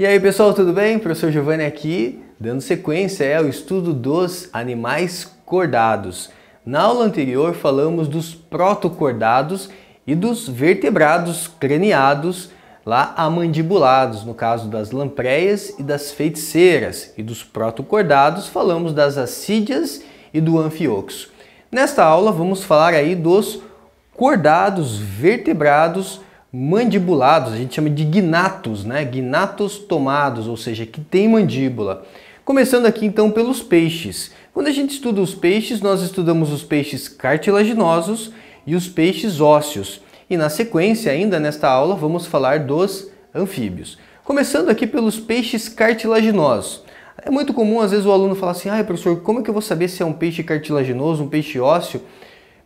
E aí pessoal, tudo bem? Professor Giovanni aqui, dando sequência ao é, estudo dos animais cordados. Na aula anterior falamos dos protocordados e dos vertebrados craneados, lá amandibulados, no caso das lampreias e das feiticeiras, e dos protocordados falamos das acídeas e do anfioxo. Nesta aula vamos falar aí dos cordados vertebrados mandibulados, a gente chama de gnatos, né? Gnatos tomados, ou seja, que tem mandíbula. Começando aqui então pelos peixes. Quando a gente estuda os peixes, nós estudamos os peixes cartilaginosos e os peixes ósseos. E na sequência, ainda nesta aula, vamos falar dos anfíbios. Começando aqui pelos peixes cartilaginosos. É muito comum às vezes o aluno falar assim: "Ah, professor, como é que eu vou saber se é um peixe cartilaginoso, um peixe ósseo?"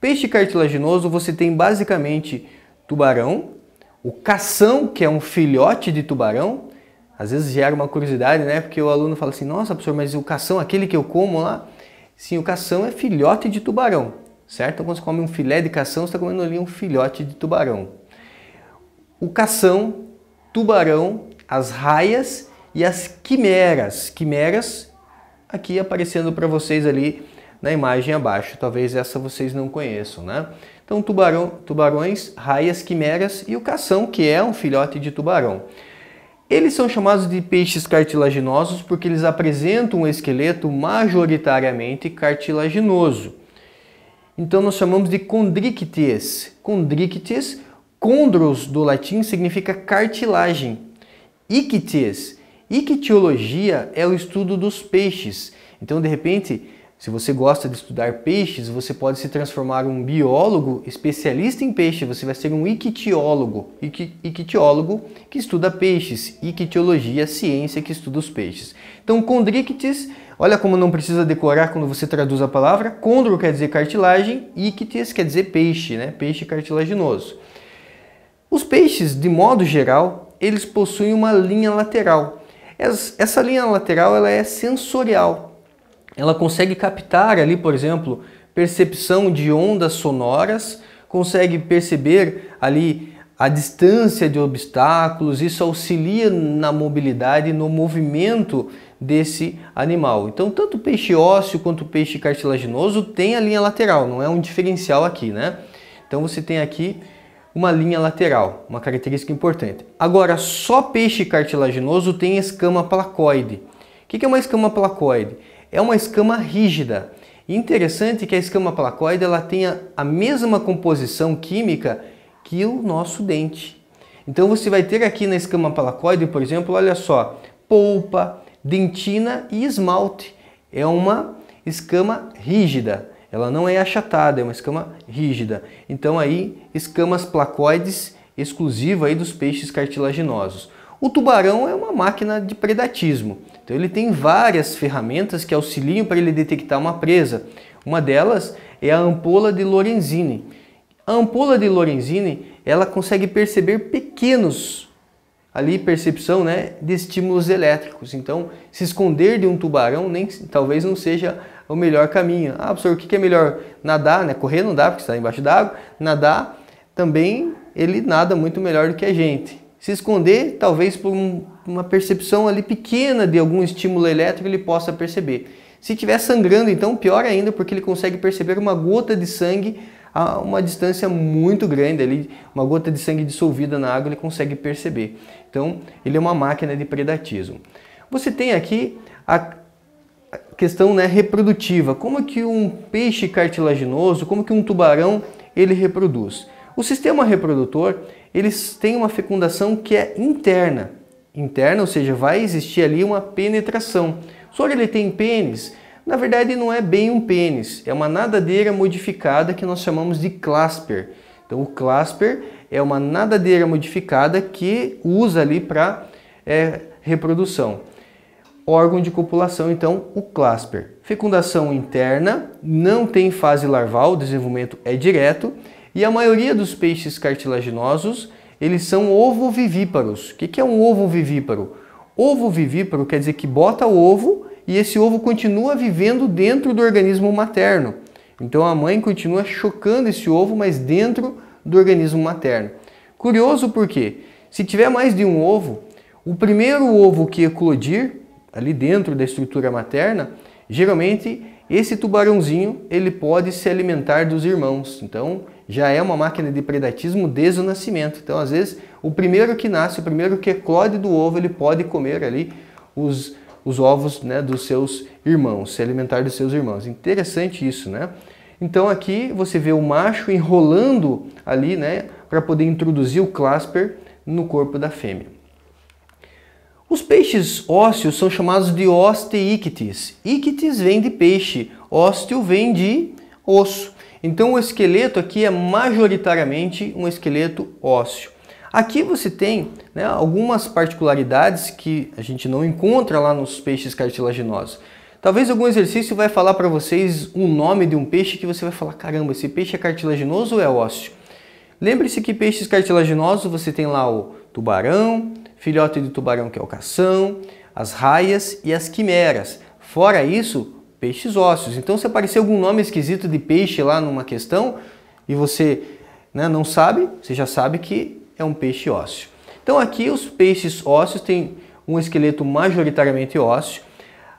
Peixe cartilaginoso você tem basicamente tubarão, o cação, que é um filhote de tubarão, às vezes gera uma curiosidade, né? Porque o aluno fala assim: nossa, professor, mas o cação, aquele que eu como lá? Sim, o cação é filhote de tubarão, certo? Então, quando você come um filé de cação, você está comendo ali um filhote de tubarão. O cação, tubarão, as raias e as quimeras. Quimeras aqui aparecendo para vocês ali na imagem abaixo. Talvez essa vocês não conheçam, né? Então, tubarão, tubarões, raias, quimeras e o cação, que é um filhote de tubarão. Eles são chamados de peixes cartilaginosos porque eles apresentam um esqueleto majoritariamente cartilaginoso. Então nós chamamos de condrictes. Condrictes, condros do latim significa cartilagem. Ictes, ictiologia é o estudo dos peixes. Então de repente se você gosta de estudar peixes, você pode se transformar em um biólogo especialista em peixe. Você vai ser um ictiólogo. Ictiólogo que estuda peixes. Ictiologia, ciência que estuda os peixes. Então, condrictes, olha como não precisa decorar quando você traduz a palavra. Condro quer dizer cartilagem, ictis quer dizer peixe, né? Peixe cartilaginoso. Os peixes, de modo geral, eles possuem uma linha lateral. Essa linha lateral ela é sensorial ela consegue captar ali, por exemplo, percepção de ondas sonoras, consegue perceber ali a distância de obstáculos, isso auxilia na mobilidade, no movimento desse animal. Então, tanto o peixe ósseo quanto o peixe cartilaginoso tem a linha lateral, não é um diferencial aqui, né? Então, você tem aqui uma linha lateral, uma característica importante. Agora, só peixe cartilaginoso tem escama placoide. O que é uma escama placoide? é uma escama rígida. E interessante que a escama placoide ela tenha a mesma composição química que o nosso dente. Então você vai ter aqui na escama placoide, por exemplo, olha só, polpa, dentina e esmalte. É uma escama rígida. Ela não é achatada, é uma escama rígida. Então aí, escamas placoides exclusiva aí dos peixes cartilaginosos. O tubarão é uma máquina de predatismo, então ele tem várias ferramentas que auxiliam para ele detectar uma presa. Uma delas é a ampola de Lorenzini. A ampola de Lorenzini, ela consegue perceber pequenos ali percepção, né, de estímulos elétricos. Então, se esconder de um tubarão nem talvez não seja o melhor caminho. Ah, professor, o que é melhor? Nadar, né? Correr não dá porque está embaixo d'água. Nadar também ele nada muito melhor do que a gente se esconder, talvez por um, uma percepção ali pequena de algum estímulo elétrico ele possa perceber. Se estiver sangrando, então pior ainda, porque ele consegue perceber uma gota de sangue a uma distância muito grande ali, uma gota de sangue dissolvida na água, ele consegue perceber. Então, ele é uma máquina de predatismo. Você tem aqui a questão né, reprodutiva, como que um peixe cartilaginoso, como que um tubarão, ele reproduz. O sistema reprodutor, eles têm uma fecundação que é interna. Interna, ou seja, vai existir ali uma penetração. Só que ele tem pênis, na verdade não é bem um pênis, é uma nadadeira modificada que nós chamamos de clasper. Então o clasper é uma nadadeira modificada que usa ali para é, reprodução. Órgão de copulação, então, o clasper. Fecundação interna, não tem fase larval, o desenvolvimento é direto e a maioria dos peixes cartilaginosos, eles são ovovivíparos. O que é um ovovivíparo? Ovovivíparo quer dizer que bota o ovo e esse ovo continua vivendo dentro do organismo materno. Então a mãe continua chocando esse ovo, mas dentro do organismo materno. Curioso porque, se tiver mais de um ovo, o primeiro ovo que eclodir, ali dentro da estrutura materna, geralmente esse tubarãozinho ele pode se alimentar dos irmãos. Então já é uma máquina de predatismo desde o nascimento. Então, às vezes, o primeiro que nasce, o primeiro que eclode do ovo, ele pode comer ali os, os ovos né, dos seus irmãos, se alimentar dos seus irmãos. Interessante isso, né? Então aqui você vê o macho enrolando ali, né, para poder introduzir o clasper no corpo da fêmea. Os peixes ósseos são chamados de osteíctes. Ictis vem de peixe, ósteo vem de osso. Então o esqueleto aqui é majoritariamente um esqueleto ósseo. Aqui você tem né, algumas particularidades que a gente não encontra lá nos peixes cartilaginosos. Talvez algum exercício vai falar para vocês o nome de um peixe que você vai falar, caramba, esse peixe é cartilaginoso ou é ósseo? Lembre-se que peixes cartilaginosos você tem lá o tubarão, filhote de tubarão que é o cação, as raias e as quimeras. Fora isso, peixes ósseos. Então, se aparecer algum nome esquisito de peixe lá numa questão e você né, não sabe, você já sabe que é um peixe ósseo. Então, aqui os peixes ósseos têm um esqueleto majoritariamente ósseo.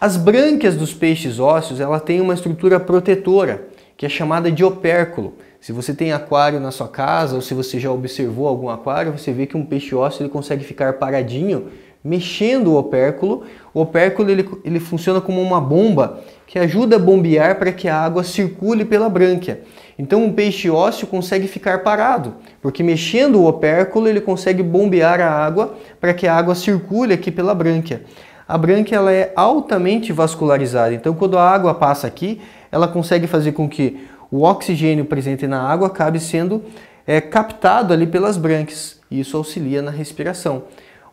As brânquias dos peixes ósseos ela tem uma estrutura protetora, que é chamada de opérculo. Se você tem aquário na sua casa ou se você já observou algum aquário, você vê que um peixe ósseo ele consegue ficar paradinho mexendo o opérculo. O opérculo ele, ele funciona como uma bomba que ajuda a bombear para que a água circule pela brânquia. Então um peixe ósseo consegue ficar parado, porque mexendo o opérculo ele consegue bombear a água para que a água circule aqui pela brânquia. A brânquia ela é altamente vascularizada, então quando a água passa aqui, ela consegue fazer com que o oxigênio presente na água acabe sendo é, captado ali pelas brânquias, e isso auxilia na respiração.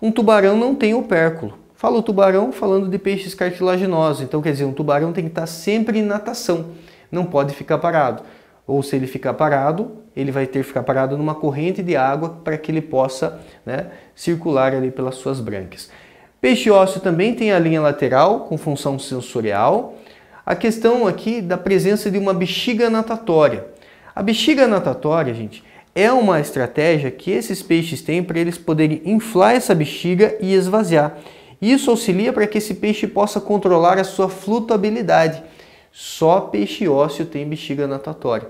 Um tubarão não tem opérculo, fala o tubarão falando de peixes cartilaginosos. Então, quer dizer, um tubarão tem que estar sempre em natação, não pode ficar parado. Ou se ele ficar parado, ele vai ter que ficar parado numa corrente de água para que ele possa né, circular ali pelas suas brancas. Peixe ósseo também tem a linha lateral com função sensorial. A questão aqui da presença de uma bexiga natatória. A bexiga natatória, gente, é uma estratégia que esses peixes têm para eles poderem inflar essa bexiga e esvaziar. Isso auxilia para que esse peixe possa controlar a sua flutuabilidade. Só peixe ósseo tem bexiga natatória.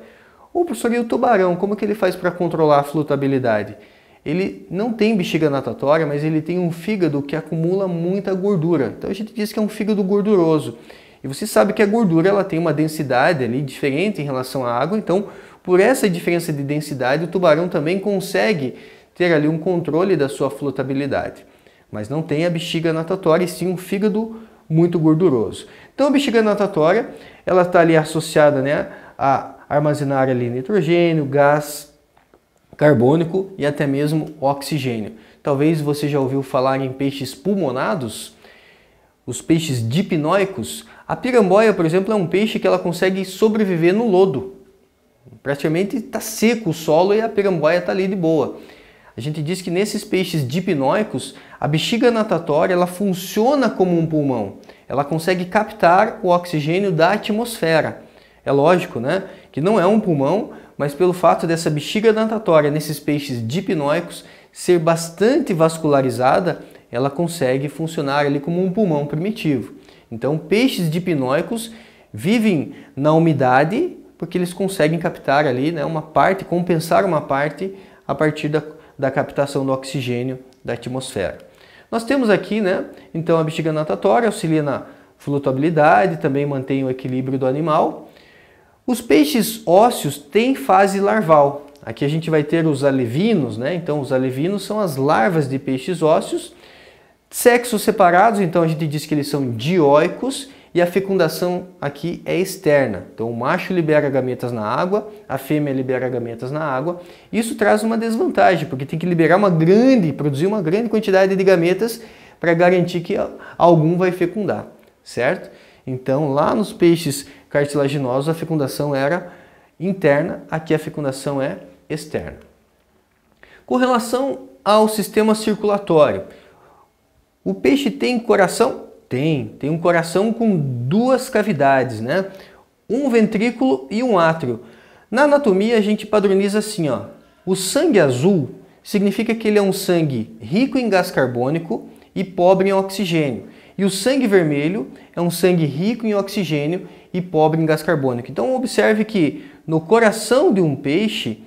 O professor, e o tubarão? Como que ele faz para controlar a flutuabilidade? Ele não tem bexiga natatória, mas ele tem um fígado que acumula muita gordura. Então a gente diz que é um fígado gorduroso. E você sabe que a gordura ela tem uma densidade ali diferente em relação à água, então por essa diferença de densidade o tubarão também consegue ter ali um controle da sua flutabilidade mas não tem a bexiga natatória e sim um fígado muito gorduroso. Então a bexiga natatória, ela está ali associada né, a armazenar ali nitrogênio, gás carbônico e até mesmo oxigênio. Talvez você já ouviu falar em peixes pulmonados, os peixes dipnóicos. A piramboia, por exemplo, é um peixe que ela consegue sobreviver no lodo. Praticamente está seco o solo e a piramboia está ali de boa. A gente diz que nesses peixes dipnóicos, a bexiga natatória ela funciona como um pulmão. Ela consegue captar o oxigênio da atmosfera. É lógico, né? Que não é um pulmão, mas pelo fato dessa bexiga natatória nesses peixes dipnóicos ser bastante vascularizada, ela consegue funcionar ali como um pulmão primitivo. Então, peixes dipnóicos vivem na umidade porque eles conseguem captar ali né, uma parte, compensar uma parte a partir da da captação do oxigênio da atmosfera. Nós temos aqui, né, então a bexiga natatória auxilia na flutuabilidade, também mantém o equilíbrio do animal. Os peixes ósseos têm fase larval. Aqui a gente vai ter os alevinos, né? Então os alevinos são as larvas de peixes ósseos, sexos separados, então a gente diz que eles são dioicos e a fecundação aqui é externa. Então o macho libera gametas na água, a fêmea libera gametas na água. Isso traz uma desvantagem, porque tem que liberar uma grande, produzir uma grande quantidade de gametas para garantir que algum vai fecundar, certo? Então lá nos peixes cartilaginosos a fecundação era interna, aqui a fecundação é externa. Com relação ao sistema circulatório, o peixe tem coração? Tem, tem um coração com duas cavidades, né? Um ventrículo e um átrio. Na anatomia a gente padroniza assim, ó. O sangue azul significa que ele é um sangue rico em gás carbônico e pobre em oxigênio. E o sangue vermelho é um sangue rico em oxigênio e pobre em gás carbônico. Então observe que no coração de um peixe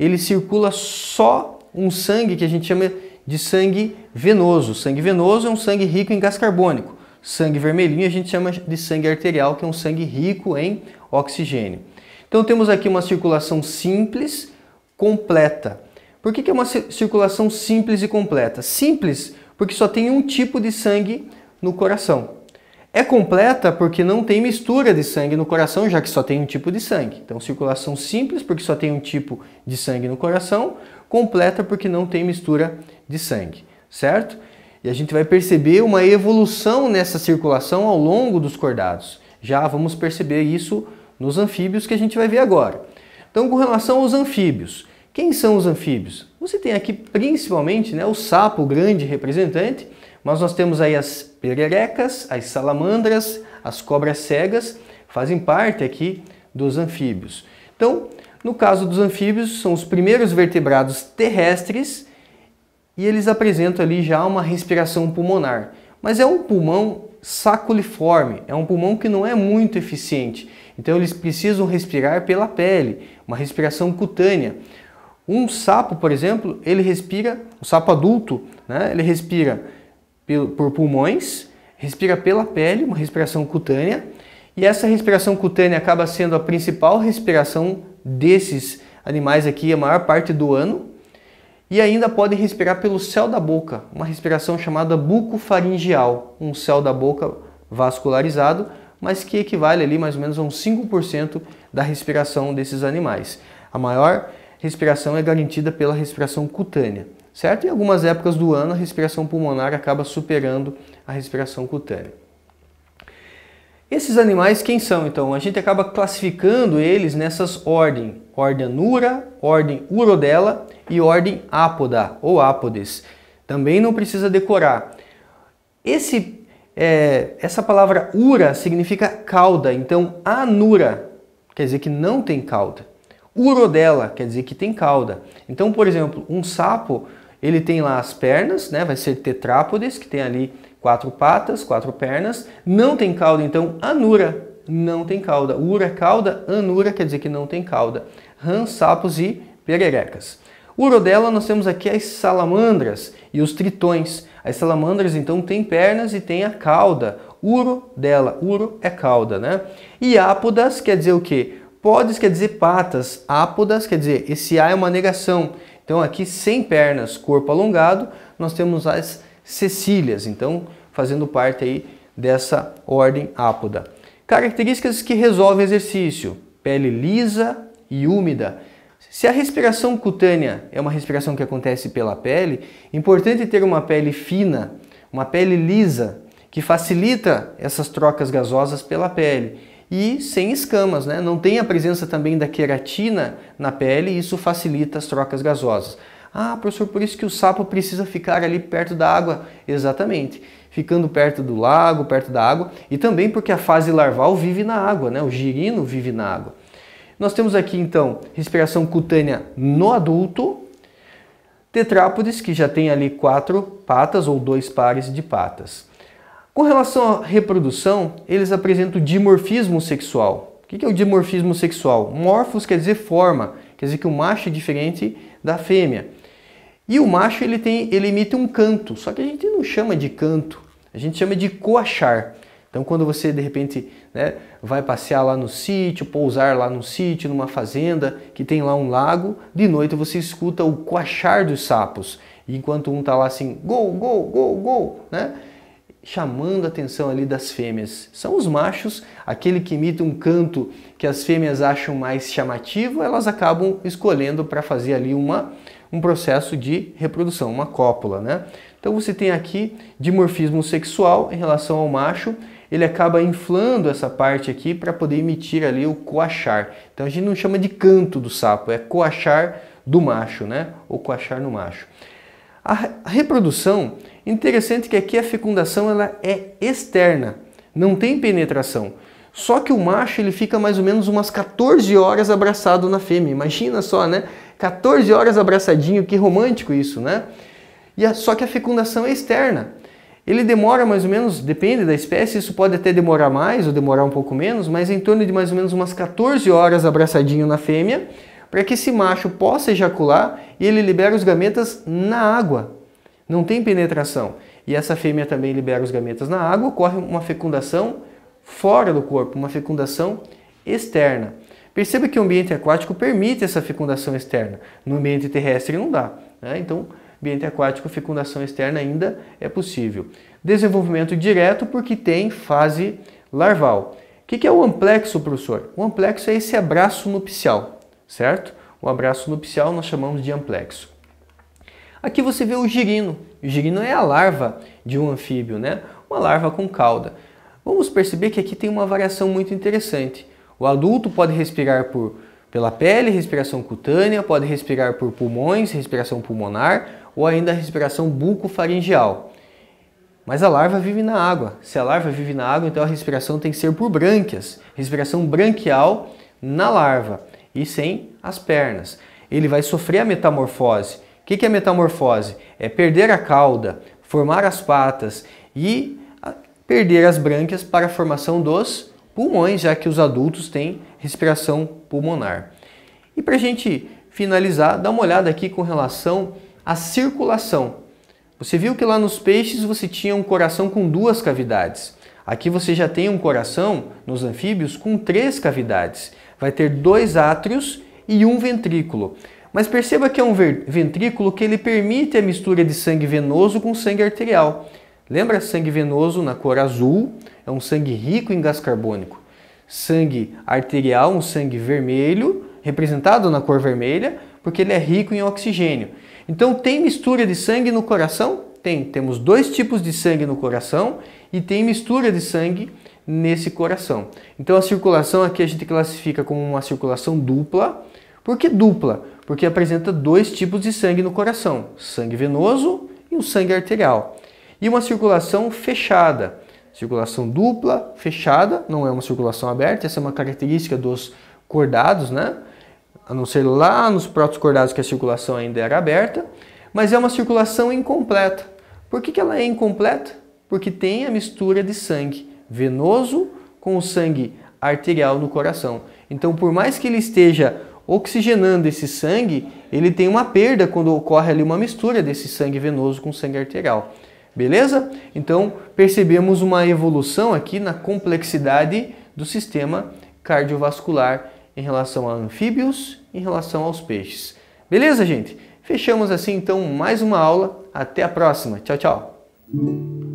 ele circula só um sangue que a gente chama de sangue venoso. O sangue venoso é um sangue rico em gás carbônico sangue vermelhinho a gente chama de sangue arterial, que é um sangue rico em oxigênio. Então temos aqui uma circulação simples, completa. Por que, que é uma circulação simples e completa? Simples porque só tem um tipo de sangue no coração. É completa porque não tem mistura de sangue no coração, já que só tem um tipo de sangue. Então, circulação simples porque só tem um tipo de sangue no coração, completa porque não tem mistura de sangue, certo? E a gente vai perceber uma evolução nessa circulação ao longo dos cordados. Já vamos perceber isso nos anfíbios que a gente vai ver agora. Então, com relação aos anfíbios, quem são os anfíbios? Você tem aqui principalmente né, o sapo, o grande representante, mas nós temos aí as pererecas, as salamandras, as cobras cegas, fazem parte aqui dos anfíbios. Então, no caso dos anfíbios, são os primeiros vertebrados terrestres e eles apresentam ali já uma respiração pulmonar. Mas é um pulmão saculiforme, é um pulmão que não é muito eficiente. Então eles precisam respirar pela pele, uma respiração cutânea. Um sapo, por exemplo, ele respira, o sapo adulto, né, ele respira por pulmões, respira pela pele, uma respiração cutânea, e essa respiração cutânea acaba sendo a principal respiração desses animais aqui a maior parte do ano, e ainda podem respirar pelo céu da boca, uma respiração chamada bucofaringeal, um céu da boca vascularizado, mas que equivale ali mais ou menos a uns 5% da respiração desses animais. A maior respiração é garantida pela respiração cutânea, certo? Em algumas épocas do ano, a respiração pulmonar acaba superando a respiração cutânea. Esses animais quem são então? A gente acaba classificando eles nessas ordens: ordem anura, ordem Urodela e ordem Apoda ou Apodes. Também não precisa decorar. Esse, é, essa palavra Ura significa cauda, então Anura quer dizer que não tem cauda. Urodela quer dizer que tem cauda. Então, por exemplo, um sapo ele tem lá as pernas, né? Vai ser tetrápodes que tem ali Quatro patas, quatro pernas, não tem cauda, então anura, não tem cauda. Ura, é cauda, anura, quer dizer que não tem cauda. Rãs, sapos e pererecas. Urodela, nós temos aqui as salamandras e os tritões. As salamandras, então, têm pernas e têm a cauda. Uro dela, uro é cauda, né? E ápodas quer dizer o quê? Podes quer dizer patas, ápodas quer dizer, esse A é uma negação. Então, aqui, sem pernas, corpo alongado, nós temos as cecílias, então fazendo parte aí dessa ordem apoda. Características que resolvem exercício: pele lisa e úmida. Se a respiração cutânea é uma respiração que acontece pela pele, é importante ter uma pele fina, uma pele lisa, que facilita essas trocas gasosas pela pele e sem escamas, né? não tem a presença também da queratina na pele isso facilita as trocas gasosas. Ah, professor, por isso que o sapo precisa ficar ali perto da água. Exatamente. Ficando perto do lago, perto da água, e também porque a fase larval vive na água, né? O girino vive na água. Nós temos aqui então respiração cutânea no adulto, tetrápodes que já tem ali quatro patas ou dois pares de patas. Com relação à reprodução, eles apresentam dimorfismo sexual. O que é o dimorfismo sexual? Morfos quer dizer forma, quer dizer que o macho é diferente da fêmea. E o macho ele tem, ele emite um canto, só que a gente não chama de canto, a gente chama de coachar. Então quando você de repente né, vai passear lá no sítio, pousar lá no sítio, numa fazenda que tem lá um lago, de noite você escuta o coachar dos sapos, enquanto um está lá assim, gol, gol, gol, gol, né? chamando a atenção ali das fêmeas. São os machos, aquele que imita um canto que as fêmeas acham mais chamativo, elas acabam escolhendo para fazer ali uma um processo de reprodução, uma cópula, né? Então você tem aqui dimorfismo sexual em relação ao macho, ele acaba inflando essa parte aqui para poder emitir ali o coachar. Então a gente não chama de canto do sapo, é coachar do macho, né? Ou coachar no macho. A reprodução, interessante que aqui a fecundação ela é externa, não tem penetração. Só que o macho ele fica mais ou menos umas 14 horas abraçado na fêmea. Imagina só, né? 14 horas abraçadinho, que romântico isso, né? E a, só que a fecundação é externa. Ele demora mais ou menos, depende da espécie, isso pode até demorar mais ou demorar um pouco menos, mas em torno de mais ou menos umas 14 horas abraçadinho na fêmea, para que esse macho possa ejacular e ele libera os gametas na água. Não tem penetração. E essa fêmea também libera os gametas na água, ocorre uma fecundação fora do corpo, uma fecundação externa. Perceba que o ambiente aquático permite essa fecundação externa. No ambiente terrestre não dá. Né? Então, ambiente aquático, fecundação externa ainda é possível. Desenvolvimento direto porque tem fase larval. O que é o amplexo, professor? O amplexo é esse abraço nupcial, certo? O abraço nupcial nós chamamos de amplexo. Aqui você vê o girino. O girino é a larva de um anfíbio, né? Uma larva com cauda. Vamos perceber que aqui tem uma variação muito interessante. O adulto pode respirar por, pela pele, respiração cutânea, pode respirar por pulmões, respiração pulmonar ou ainda respiração bucofaringeal. Mas a larva vive na água. Se a larva vive na água, então a respiração tem que ser por brânquias, respiração branquial na larva e sem as pernas. Ele vai sofrer a metamorfose. O que é metamorfose? É perder a cauda, formar as patas e perder as brânquias para a formação dos pulmões, já que os adultos têm respiração pulmonar. E para a gente finalizar, dá uma olhada aqui com relação à circulação. Você viu que lá nos peixes você tinha um coração com duas cavidades. Aqui você já tem um coração, nos anfíbios, com três cavidades. Vai ter dois átrios e um ventrículo. Mas perceba que é um ventrículo que ele permite a mistura de sangue venoso com sangue arterial. Lembra sangue venoso na cor azul? É um sangue rico em gás carbônico. Sangue arterial, um sangue vermelho, representado na cor vermelha, porque ele é rico em oxigênio. Então, tem mistura de sangue no coração? Tem. Temos dois tipos de sangue no coração e tem mistura de sangue nesse coração. Então, a circulação aqui a gente classifica como uma circulação dupla. Por que dupla? Porque apresenta dois tipos de sangue no coração: sangue venoso e o sangue arterial e uma circulação fechada. Circulação dupla, fechada, não é uma circulação aberta, essa é uma característica dos cordados, né? A não ser lá nos próprios cordados que a circulação ainda era aberta, mas é uma circulação incompleta. Por que, que ela é incompleta? Porque tem a mistura de sangue venoso com o sangue arterial no coração. Então, por mais que ele esteja oxigenando esse sangue, ele tem uma perda quando ocorre ali uma mistura desse sangue venoso com sangue arterial. Beleza? Então, percebemos uma evolução aqui na complexidade do sistema cardiovascular em relação a anfíbios, em relação aos peixes. Beleza, gente? Fechamos assim então mais uma aula. Até a próxima. Tchau, tchau.